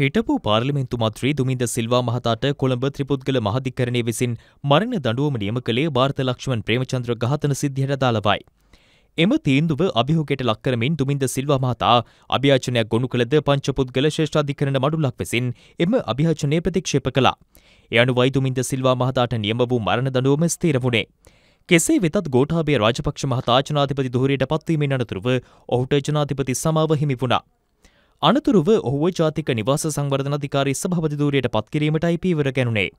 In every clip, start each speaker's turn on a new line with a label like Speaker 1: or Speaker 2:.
Speaker 1: හිටපු පාර්ලිමෙන්තු මන්ත්‍රී දුමින්ද සිල්වා මහතාට කොළඹ ත්‍රිපුද්ගල මහධිකරණය විසින් මරණ දඬුවම නියම කළේ භාරත ලක්ෂ්මන් ප්‍රේමචන්ද්‍ර ඝාතන සිද්ධියට අදාළවයි. එම තීන්දුව අභියෝගයට ලක් කරමින් දුමින්ද සිල්වා මහතා අභියාචනයක් ගොනු කළද පංචපුද්ගල ශ්‍රේෂ්ඨාධිකරණ මඩුල්ලක් විසින් එම අභියාචනය ප්‍රතික්ෂේප කළා. ඒ අනුවයි දුමින්ද සිල්වා මහතාට නියම වූ මරණ දඬුවම ස්ථිර වුණේ. කෙසේ වෙතත් ගෝඨාභය රාජපක්ෂ මහතා ජනාධිපති ධූරයට පත්වීමෙන් අනතුරුව ඔහුට ජනාධිපති සමාව හිමි වුණා. අනතුරුව ඔහුව ජාතික නිවාස සංවර්ධන අධිකාරී සභාපතිධූරයට පත්කිරීමටයි පීවර ගැනුණේ.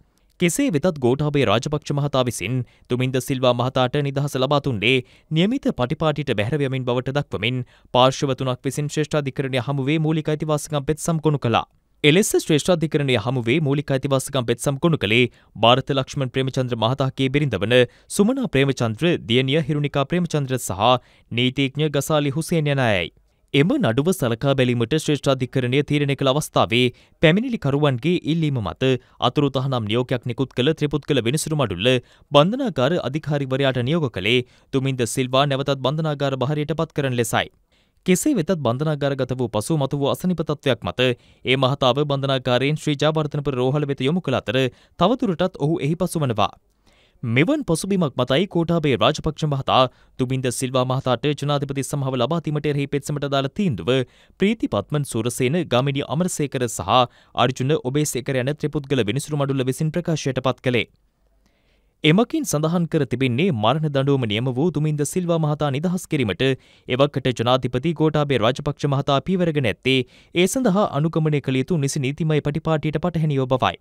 Speaker 1: කෙසේ වෙතත් ගෝඨාභය රාජපක්ෂ මහතා විසින් තුමින්ද සිල්වා මහතාට නිදහස ලබා දුන්නේ નિયમિત පටිපාටිට බැහැරවීමෙන් බවට දක්වමින් පාර්ශ්ව තුනක් විසින් ශ්‍රේෂ්ඨාධිකරණය හමුවේ මූලික අයිතිවාසිකම් පෙත් සම්කොණු කළා. එලෙස ශ්‍රේෂ්ඨාධිකරණය හමුවේ මූලික අයිතිවාසිකම් පෙත් සම්කොණු කළේ භාරත ලක්ෂ්මන් ප්‍රේමචන්ද්‍ර මහතාගේ බිරිඳවන සුමනා ප්‍රේමචන්ද්‍ර දියණිය හිරුණිකා ප්‍රේමචන්ද්‍ර සහ නීතිඥ ගසාලි හුසේන් යන අයයි. එම නඩුව සලකා බැලීමට ශ්‍රේෂ්ඨාධිකරණය තීරණය කළ අවස්ථාවේ පැමිණිලිකරුවන්ගේ ඉල්ලීම මත අතුරු තහනම් නියෝගයක් නිකුත් කළ ත්‍රිපුත්කල විනිසුරු මඩුල්ල බන්ධනාගාර අධිකාරිවරයාට නියෝග කළේ තුමින්ද සිල්වා නැවතත් බන්ධනාගාර බහරයට පත් කරන ලෙසයි. කෙසේ වෙතත් බන්ධනාගාරගත වූ පසු මතු වූ අසනිපතත්වයක් මත ඒ මහතාව බන්ධනාගාරයෙන් ශ්‍රී ජාවර්ධනපුර රෝහල වෙත යොමු කළ අතර තවදුරටත් ඔහු එහි පසුවනවා. මෙවන් පසුබිමක් මතයි කෝටාබේ රාජපක්ෂ මහතා දුමින්ද සිල්වා මහතාට ජනාධිපති සමහව ලබා දීමට එරෙහි පෙත්සමට දාල තීන්දුව ප්‍රීති පත්මන් සූරසේන ගාමිණී අමරසේකර සහ අර්ජුන ඔබේසේකර යන ත්‍රිපුද්ගල විනිසුරු මඩුල්ල විසින් ප්‍රකාශයට පත් කළේ. එමකින් සඳහන් කර තිබෙන්නේ මරණ දඩුවම නියම වූ තුමින්ද සිල්වා මහතා නිදහස් කිරීමට එවකට ජනාධිපති ගෝටාබේ රාජපක්ෂ මහතා පීවරගෙන ඇත්තේ ඒ සඳහා අනුගමනය කළ යුතු නිසි නීතිමය පටිපාටියට පටහැනියෝ බවයි.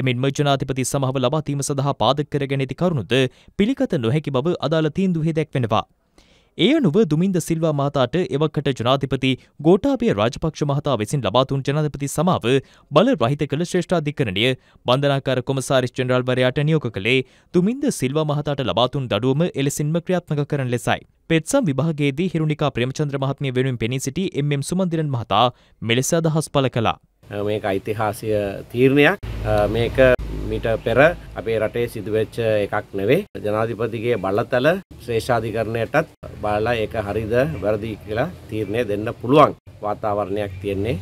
Speaker 1: එමෙන්ම ජනාධිපති සමහව ලබාදීම සඳහා පාදක කරගෙන ඇති කරුණුද පිළිගත නොහැකි බව අදාළ තීන්දුවේ දැක්වෙනවා. ඒ අනුව දුමින්ද සිල්වා මහතාට එවකට ජනාධිපති ගෝටාබේ රාජපක්ෂ මහතා විසින් ලබාතුන් ජනාධිපති සමාව බල රහිත කළ ශ්‍රේෂ්ඨාධිකරණය බන්ධනාකාර කොමසාරිස් ජෙනරල්වරයාට නියෝග කළේ දුමින්ද සිල්වා මහතාට ලබාතුන් දඩුවම එලෙසින්ම ක්‍රියාත්මක කරන ලෙසයි. පෙත්සම් විභාගයේදී හිරුණිකා ප්‍රේමචන්ද්‍ර මහත්මිය වෙනුවෙන් පෙනී සිටි එම්.එම්. සුමන්දිරන් මහතා මෙලෙස අදහස් පළ කළා.
Speaker 2: මේ ඓතිහාසිය තීරණයක් මේක මිට පෙර අපේ රටේ සිදුවෙච්ච එකක් නෙවේ ජනාධිපතිගේ බලතල ශ්‍රේෂාධිකරණයටත් බාලා ඒක හරිද වැරදි කියලා තීරණය දෙන්න පුළුවන් වාතාවරණයක් තියෙන්නේ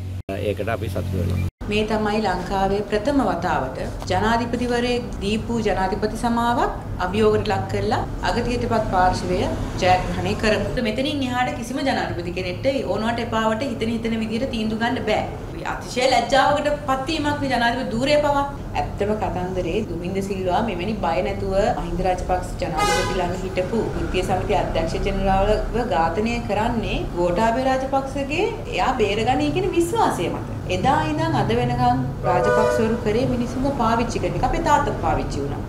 Speaker 2: ඒකට අපි සතුටු වෙනවා.
Speaker 3: මේ තමයි ලංකාවේ ප්‍රථම වතාවට ජනාධිපතිවරයෙක් දීපු ජනාධිපති සමාවක් අභියෝගයට ලක් කරලා අගතියටපත් පාර්ශවය ජයග්‍රහණය කරපු. මෙතනින් එහාට කිසිම ජනාධිපති කෙනෙක්ට ඕනවට එපාවට හිතෙන හිතෙන විදිහට තීන්දුව ගන්න බෑ. අතිශය ලැජ්ජාවකට පත්වීමක් මේ ජනාධිපති ධූරය පවා. ඇත්තම කතන්දරේ දුමින්ද සිල්වා මෙවැනි බය නැතුව මහින්ද රාජපක්ෂ ජනාධිපති ළඟ හිටපු විත්තිය සමිතිය අධ්‍යක්ෂ ජනරාල්ව ඝාතනය කරන්නේ ගෝඨාභය රාජපක්ෂගේ එයා බේරගනී කියන විශ්වාසය මත. එදා ඉඳන් අද වෙනකන් රාජපක්ෂවරු කරේ මිනිසුන්ව පාවිච්චි කරන එක අපේ තාත්තා පාවිච්චි වුණා.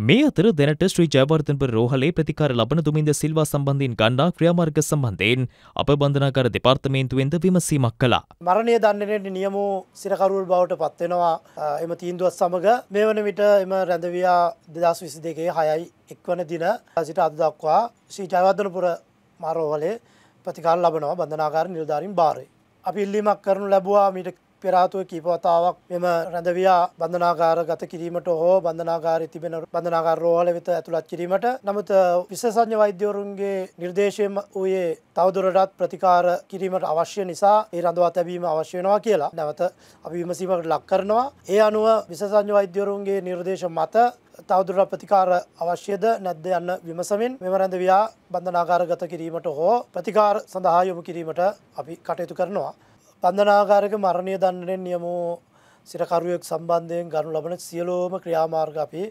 Speaker 1: මේ අතර දැනට ශ්‍රී ජයවර්ධනපුර රෝහලේ ප්‍රතිකාර ලබන දුමින්ද සිල්වා සම්බන්ධයෙන් ගන්නා ක්‍රියාමාර්ග සම්බන්ධයෙන් අප බන්ධනාගාර දෙපාර්තමේන්තුවෙන්ද විමසීමක් කළා.
Speaker 2: මරණීය දඬුවමට නියමෝ සිරකරුවල් බවට පත්වෙනවා එම තීන්දුවත් සමග මේ වන විට එම රැඳවියා 2022 6යි 1 වන දින සිට අද දක්වා ශ්‍රී ජයවර්ධනපුර මාරෝහලේ ප්‍රතිකාර ලබනවා බන්ධනාගාර නිලධාරීන් බාරේ. අපි ඉල්ලීමක් කරනු ලැබුවා මීට පෙරාතුව කීපවතාවක් මෙම රැඳවයා බඳනාගාර ගත කිරීමට හෝ බඳනාගාර තිබෙන බඳනාගාර රෝහල වෙත ඇතුළත් කිරීමට නමුත් විශේෂඥ වෛද්‍යවරුන්ගේ නිර්දේශයම වූයේ තවදුරටත් ප්‍රතිකාර කිරීමට අවශ්‍ය නිසා ඒ රඳවා තැබීම අවශ්‍ය වෙනවා කියලා නැවත අපි විමසීමකට ලක් කරනවා ඒ අනුව විශේෂඥ වෛද්‍යවරුන්ගේ නිර්දේශ මත තවදුරට ප්‍රතිකාර අවශ්‍යද නැද්ද යන්න විමසමින් මෙම රැඳවයා බන්ධනාගාරගත කිරීමට හෝ ප්‍රතිකාර සඳහා යොමු කිරීමට අපි කටයුතු කරනවා. බන්ධනාගාරක මරණය දන්නනෙන් නියමෝ සිරකරුවෙක් සම්බන්ධයෙන් ගනු ලබන සියලෝම ක්‍රියාමාර්ග අපි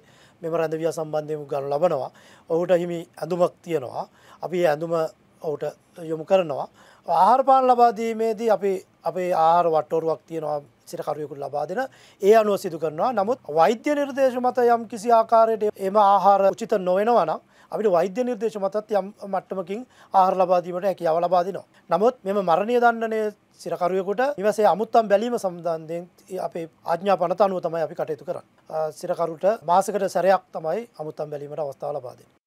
Speaker 2: මෙම රැඳවිය සම්බන්ධයෙන් ගනු ලබනවා. ඔහුට හිමි ඇඳුමක් තියෙනවා. අපි ඇඳුම ඔහුට යොමු කරනවා. ආහාරපාන ලබාදීමේදී අපි අපේ ආහාර වට්ටෝරුවක් තියෙනවා සිරකරුවෙකුට ලබා දෙන ඒ අනුව සිදු කරනවා. නමුත් වෛද්‍ය නිර්දේශ මත යම් කිසි ආකාරයට එම ආහාර උචිත නොවෙනවා නම් අපිට වෛද්‍ය නිර්දේශ මතත් යම් මට්ටමකින් ආහාර ලබා දීමට හැකියාව ලබා දෙනවා. නමුත් මෙම මරණීය දණ්ඩනය සිරකරුවෙකුට නිවසේ අමුත්තම් බැලීම සම්බන්ධයෙන් අපේ ආඥා පනත අනුව තමයි අපි කටයුතු කරන්නේ. සිරකරුට මාසකට සැරයක් තමයි අමුත්තම් බැලීමට අවස්ථාව ලබා දෙන්නේ.